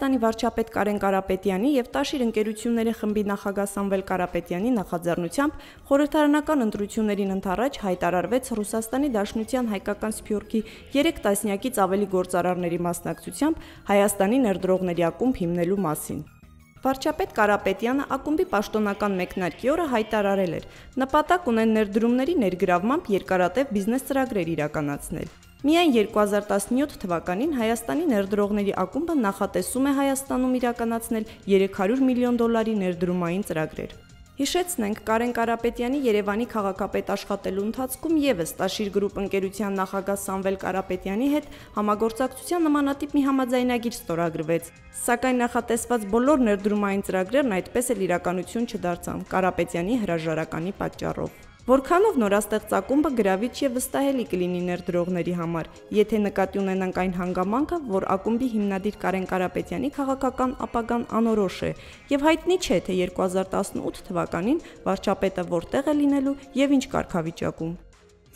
Հայաստանի վարչապետ Կարեն Կարապետյանի եւ Տաշիր ընկերությունների խմբի նախագահ Սամվել Կարապետյանի նախաձեռնությամբ խորհրդարանական ընտրություններին ընթառաջ հայտարարվեց Ռուսաստանի Դաշնության հայկական սփյուռքի 3 տասնյակից ավելի գործարարների մասնակցությամբ Հայաստանի ներդրողների ակումբ հիմնելու մասին։ Վարչապետ Կարապետյանը ակումբի պաշտոնական մեկնարկի օրը հայտարարել էր. նպատակ ունեն ներդրումների ներգրավմամբ երկարատև բիզնես ծրագրեր իրականացնել։ Միայն 2017 թվականին Հայաստանի ներդրողների ակումբը նախատեսում է Հայաստանում իրականացնել 300 միլիոն դոլարի ներդրումային ծրագրեր։ Հիշեցնենք Կարեն Կարապետյանի Երևանի քաղաքապետ աշխատելու ընթացքում եւս Տաշիր գրուպ ընկերության նախագահ Սամվել Կարապետյանի հետ համագործակցության նմանատիպ մի համաձայնագիր ստորագրվեց։ Սակայն նախատեսված բոլոր ներդրումային ծրագրերն այդպես էլ իրականություն չդարձան Կարապետյանի հրաժարականի պատճառով։ Որքանով նորաստեղծ ակումբը գրավիչ եւ վստահելի կլինի ներդրողների համար, եթե նկատի ունենանք այն հանգամանքը, որ ակումբի հիմնադիր Կարեն Կարապետյանի քաղաքական ապագան անորոշ է եւ հայտնի չէ, թե 2018 թվականին վարչապետը որտեղ է լինելու եւ ինչ կարգավիճակում։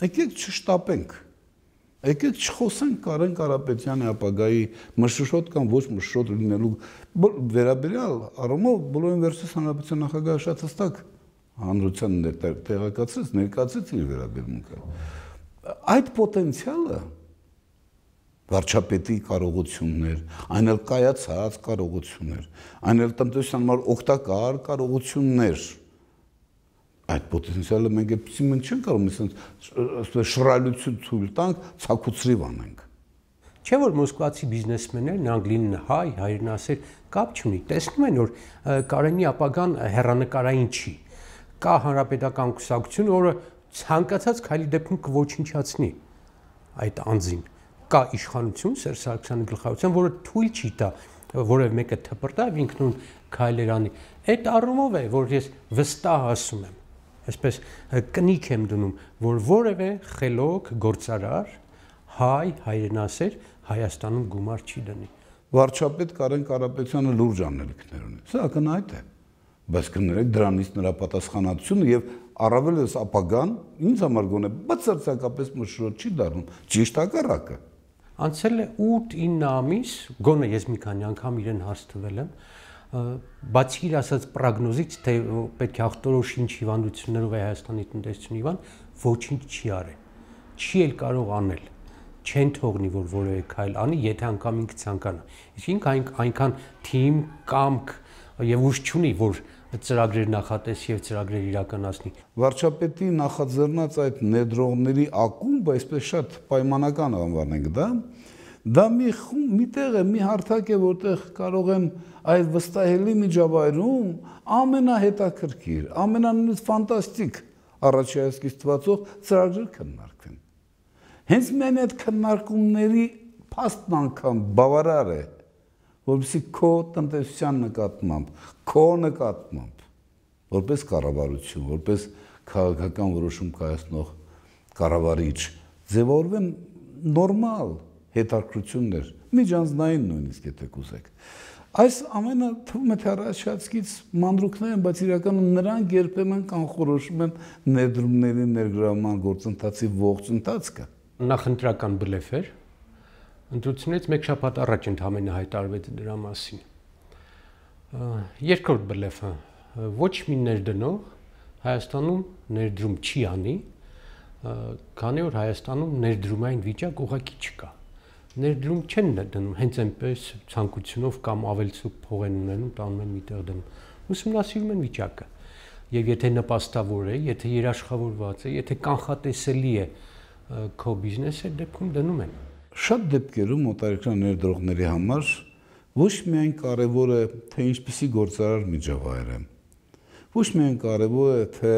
Եկեք չշտապենք։ Եկեք չխոսենք Կարեն Կարապետյանի ապագայի մշուշոտ կամ ոչ մշուշոտ լինելու վերաբերյալ առումով բոլորին վերջից հանրապետության նախագահը շատ հստակ է հանրության ներտակ տեղակացրեց, ներկայացրեց իր վերաբերմունքը։ Այդ պոտենցիալը վարչապետի կարողություններ, այն էլ կայացած կարողություններ, այն էլ տնտեսության համար օգտակար կարողություններ։ Այդ պոտենցիալը մենք էպիսի մենք չենք կարող այսպես շռալություն ցույլ տանք, ցակուցրի վանենք։ Չէ որ մոսկվացի բիզնեսմեններն Անգլին հայ հայրենասեր կապ չունի։ Տեսնում են որ Կարենի ապագան հերանեկարային չի կա հանրապետական կուսակցություն, որը ցանկացած քայլի դեպքում կոչնչացնի այդ անձին։ Կա իշխանություն Սերժ Սարգսյանի գլխավորությամբ, որը թույլ չի տա որևէ մեկը թփրտա եւ ինքնուն քայլեր անի։ Այդ առումով է, որ ես վստահ ասում եմ, այսպես կնիք եմ դնում, որ որևէ խելոք գործարար հայ հայրենասեր Հայաստանում գումար չի դնի։ Վարչապետ Կարեն Կարապետյանը լուրջ անելիքներ ունի։ Սա ակնհայտ է։ Ա, բայց կներեք դրանից նրա պատասխանատվությունը եւ առավելս ապագան ինձ համար գոնե բացարձակապես մշրոտ չի դառնում ճիշտ հակառակը անցել է 8-9 ամիս գոնե ես մի քանի անգամ իրեն հարց տվել եմ բացի իր ասած պրոգնոզից թե պետք է հաղթորոշ ինչ հիվանդություններով է Հայաստանի տնտեսությունը հիվանդ ոչինչ չի արել չի էլ կարող անել չեն թողնի, որ որևէ քայլ անի, եթե անգամ ինքը ցանկանա։ Իսկ ինքը այն այնքան թիմ կամք եւ ուժ չունի, որ ծրագրեր նախատեսի եւ ծրագրեր իրականացնի։ Վարչապետի նախաձեռնած այդ ներդրողների ակումբը այսպես շատ պայմանական անվանենք դա։ Դա մի մի տեղ է, մի հարթակ է, որտեղ կարող եմ այդ վստահելի միջավայրում ամենահետաքրքիր, ամենանույնիսկ ֆանտաստիկ առաջայասկից թվացող ծրագրեր քննարկվեն։ Հենց մեն այդ քննարկումների փաստն անգամ բավարար է, որովհետեւ քո տնտեսության նկատմամբ, քո նկատմամբ, որպես կառավարություն, որպես քաղաքական որոշում կայացնող կառավարիչ, ձևավորվեն նորմալ հետարկություններ, միջանձնային նույնիսկ եթե կուզեք։ Այս ամենը թվում է թե առաջացից մանրուքներ են, բայց իրականում նրանք երբեմն կանխորոշում են ներդրումների ներգրավման գործընթացի ողջ ընթացքը նախընտրական բլեֆ էր։ Ընտրությունից մեկ շաբաթ առաջ ընդամենը հայտարարվեց դրա մասին։ Երկրորդ բլեֆը ոչ մի ներդնող Հայաստանում ներդրում չի անի, քանի որ Հայաստանում ներդրումային վիճակ ուղղակի չկա։ Ներդրում չեն դնում հենց այնպես ցանկությունով կամ ավելցուկ փող են ունենում, տանում են միտեղ դնում։ Ուսումնասիրում են վիճակը։ Եվ եթե նպաստավոր է, եթե երաշխավորված է, եթե կանխատեսելի է, եթե քո բիզնեսը դեպքում դնում են։ Շատ դեպքերում օտարերկրյա ներդրողների համար ոչ միայն կարևոր է թե ինչպիսի գործարար միջավայր է, ոչ միայն կարևոր է թե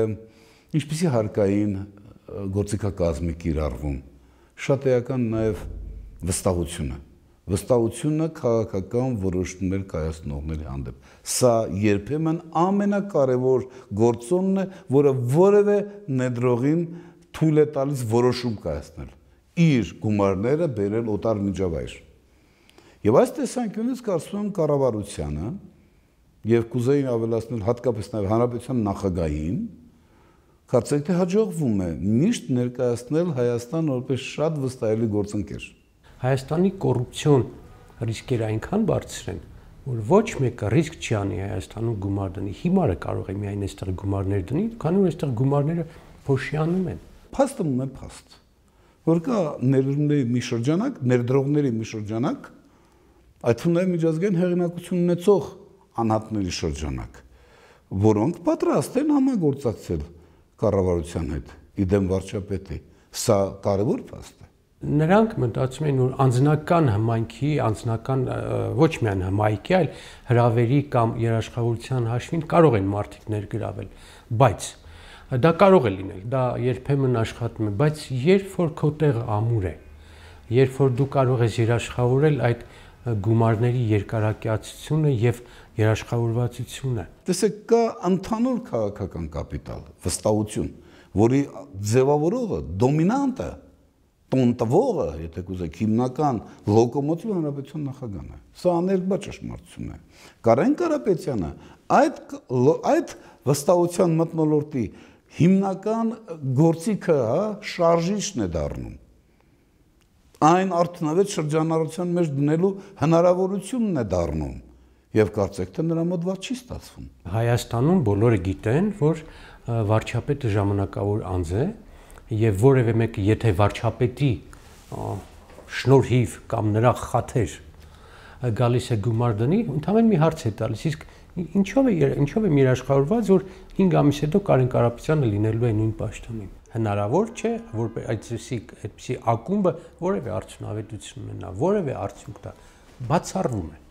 ինչպիսի հարկային գործիքակազմի կիրառվում, շատ էական նաև վստահությունը վստահությունը քաղաքական որոշումներ կայացնողների հանդեպ։ Սա երբեմն ամենակարևոր գործոնն է, որը որևէ ներդրողին որ թույլ է տալիս որոշում կայացնել իր գումարները բերել օտար միջավայր։ Եվ այս տեսանկյունից կարծում եմ կառավարությանը եւ կուզեին ավելացնել հատկապես նաեւ հանրապետության նախագահին կարծեք թե հաջողվում է միշտ ներկայացնել Հայաստան որպես շատ վստահելի գործընկեր։ Հայաստանի կոռուպցիոն ռիսկերը այնքան բարձր են, որ ոչ մեկը ռիսկ չի անի Հայաստանում գումար դնի։ Հիմարը կարող է միայն այստեղ գումարներ դնի, քանի որ այստեղ գումարները փոշիանում են։ Փաստը ունեմ փաստ։ Որ կա ներդրումների մի շրջանակ, ներդրողների մի շրջանակ, այդ թվում միջազգային հեղինակություն ունեցող անհատների շրջանակ, որոնք պատրաստ են համագործակցել կառավարության հետ, իդեմ վարչապետի։ Սա կարևոր փաստ է նրանք մտածում են որ անձնական հմայքի, անձնական ոչ միայն հմայքի, այլ հրավերի կամ երաշխավորության հաշվին կարող են մարդիկ ներգրավել, բայց Դա կարող է լինել, դա երբեմն աշխատում է, բայց երբ որ քո տեղը ամուր է, երբ որ դու կարող ես երաշխավորել այդ գումարների երկարակյացությունը եւ երաշխավորվածությունը։ Տեսեք, կա ընդհանուր քաղաքական կապիտալ, վստահություն, որի ձևավորողը, դոմինանտը, տոնտվողը, եթե կուզեք, հիմնական լոկոմոտիվ հանրապետության նախագահն է։ Սա աներկբա ճշմարտություն է։ Կարեն Կարապետյանը այդ այդ վստահության մտնոլորտի հիմնական գործիքը, հա, շարժիչն է դառնում։ Այն արդյունավետ շրջանառության մեջ դնելու հնարավորությունն է դառնում։ Եվ կարծեք թե նրա մոտ ված չի ստացվում։ Հայաստանում բոլորը գիտեն, որ վարչապետը ժամանակավոր անձ է, եւ որևէ մեկը եթե վարչապետի շնորհիվ կամ նրա խաթեր գալիս է գումար դնի, ընդհանրեն մի հարց է տալիս, իսկ Ինչով է ինչով է միրաշխարված, որ 5 ամիս հետո Կարեն Կարապետյանը լինելու է նույն պաշտոնին։ Հնարավոր չէ, որ այսպեսիկ այդպիսի ակումբը որևէ արդյունավետություն ունենա, որևէ արդյունք տա։ Բացառվում է։